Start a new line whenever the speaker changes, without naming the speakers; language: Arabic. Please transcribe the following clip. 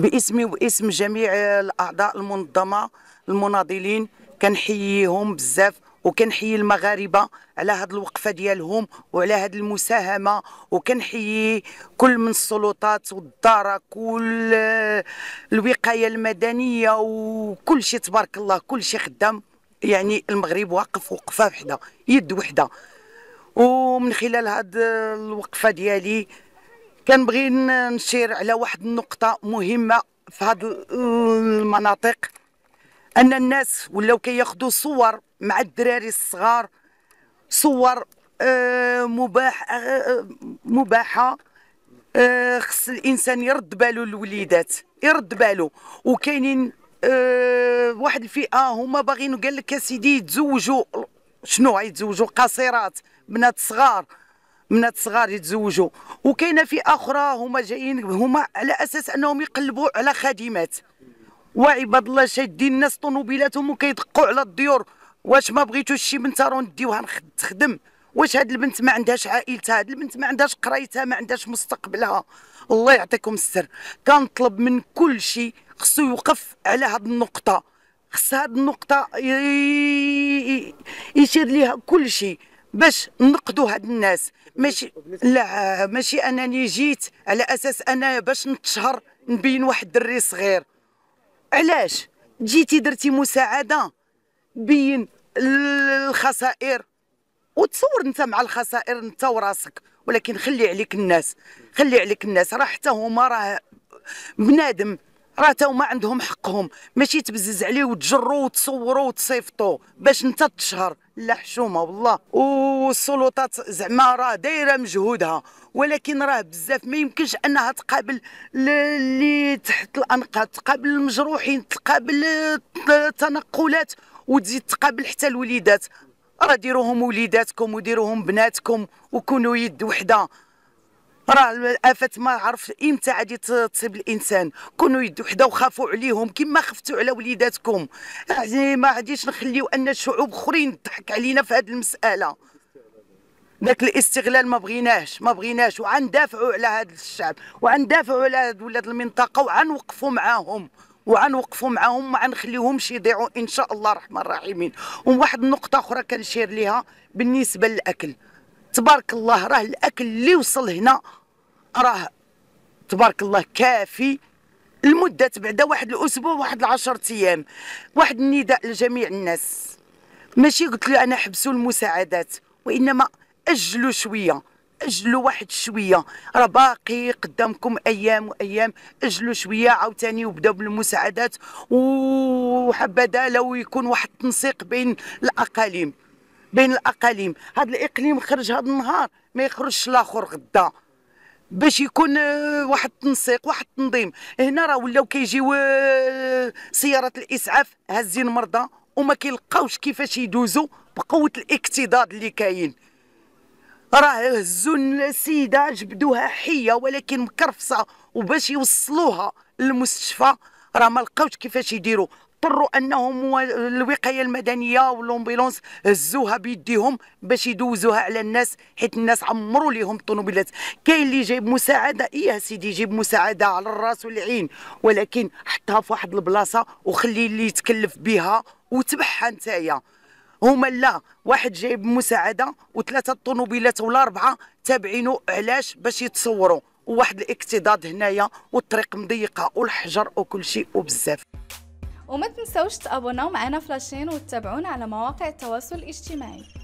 باسمي واسم جميع الاعضاء المنظمه المناضلين كنحييهم بزاف وكنحيي المغاربه على هذه الوقفه ديالهم وعلى هذه المساهمه وكنحيي كل من السلطات والداره كل الوقايه المدنيه وكل شيء تبارك الله كل شيء خدام يعني المغرب واقف وقفه وحده يد وحده ومن خلال هذه الوقفه ديالي كنبغي نشير على واحد النقطه مهمه في هاد آه، المناطق ان الناس ولاو كياخذوا صور مع الدراري الصغار صور آه، مباح آه، مباحه خص الانسان يرد بالو للوليدات يرد بالو وكاينين واحد الفئه هما باغيين قال لك سيدي يتزوجوا شنو غيتزوجوا قصيرات بنات صغار بنات صغار يتزوجوا وكاينه في اخرى هما جايين هما على اساس انهم يقلبوا على خادمات وعباد الله شادين الناس طنوبيلاتهم وكيدقوا على الديور واش ما بغيتوش شي بنت راه نديوها تخدم واش هاد البنت ما عندهاش عائلتها هاد البنت ما عندهاش قرايتها ما عندهاش مستقبلها الله يعطيكم السر كنطلب من كل شيء خصو يوقف على هاد النقطه خص هاد النقطه يشير ليها كل شيء باش نقدوا هاد الناس ماشي لا ماشي انني جيت على اساس انا باش نتشهر نبين واحد الدري صغير علاش جيتي درتي مساعده بين الخسائر وتصور انت مع الخسائر انت وراسك ولكن خلي عليك الناس خلي عليك الناس راه حتى هما راه بنادم راه حتى هما عندهم حقهم ماشي تبزز عليه وتجرو وتصورو وتصيفطو باش انت تشهر لا حشومه والله والسلطات زعما راه دايره مجهودها ولكن راه بزاف ما يمكنش انها تقابل اللي تحت الانقاض تقابل المجروحين تقابل التنقلات وتزيد تقابل حتى الوليدات راه ديروهم وليداتكم وديروهم بناتكم وكونوا يد وحده راه الافات ما عرف امتى غادي تصيب الانسان كونوا يد وحده وخافوا عليهم كما خفتوا على وليداتكم يعني ما غاديش نخليو ان الشعوب اخرين تضحك علينا في هذه المساله ذاك الاستغلال ما بغيناش ما بغيناش وعندافعوا على هذا الشعب وعندافعوا على هاد ولاد المنطقه وعنوقفوا معاهم وعنوقفوا معاهم ما غنخليهمش يضيعوا ان شاء الله الرحمن الرحيم وواحد النقطه اخرى كنشير ليها بالنسبه للاكل تبارك الله راه الاكل اللي وصل هنا راه تبارك الله كافي لمده بعد واحد الاسبوع واحد العشرة ايام واحد النداء لجميع الناس ماشي قلت له انا حبسوا المساعدات وانما اجلوا شويه اجلوا واحد شويه راه باقي قدامكم ايام وايام اجلوا شويه عاوتاني وبداو بالمساعدات وحبذا لو يكون واحد التنسيق بين الاقاليم بين الاقاليم هذا الاقليم خرج هذا النهار ما يخرجش الاخر غدا باش يكون آه، واحد التنسيق واحد التنظيم هنا راه ولاو كيجيو آه، سيارات الاسعاف هازين مرضى وما كيلقاوش كيفاش يدوزوا بقوه الاكتضاد اللي كاين راه هزوا السيده جبدوها حيه ولكن مكرفصه وباش يوصلوها للمستشفى راه ما لقاوش كيفاش يديروا اضطروا انهم الوقايه المدنيه والامبيلونس هزوها بيديهم باش يدوزوها على الناس حيت الناس عمروا ليهم الطوموبيلات كاين اللي جايب مساعده ايه سيدي جيب مساعده على الراس والعين ولكن حطها في واحد البلاصه وخلي اللي يتكلف بها وتبعها نتايا هما لا واحد جايب مساعده وثلاثه طوموبيلات ولا اربعه تابعينه علاش باش يتصوروا وواحد الاكتضاد هنايا والطريق مضيقه والحجر وكل شيء وبزاف وما تنسوش تابوناو معنا فلاشين وتتابعونا على مواقع التواصل الاجتماعي